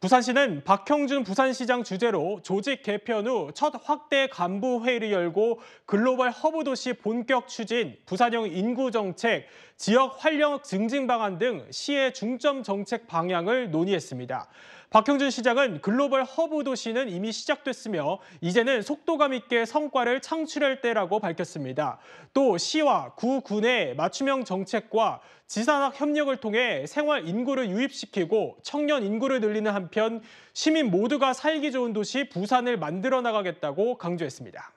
부산시는 박형준 부산시장 주재로 조직 개편 후 첫 확대 간부 회의를 열고 글로벌 허브 도시 본격 추진, 부산형 인구 정책, 지역 활력 증진 방안 등 시의 중점 정책 방향을 논의했습니다. 박형준 시장은 글로벌 허브 도시는 이미 시작됐으며 이제는 속도감 있게 성과를 창출할 때라고 밝혔습니다. 또 시와 구, 군의 맞춤형 정책과 지산학 협력을 통해 생활 인구를 유입시키고 청년 인구를 늘리는 한편 한편 시민 모두가 살기 좋은 도시 부산을 만들어 나가겠다고 강조했습니다.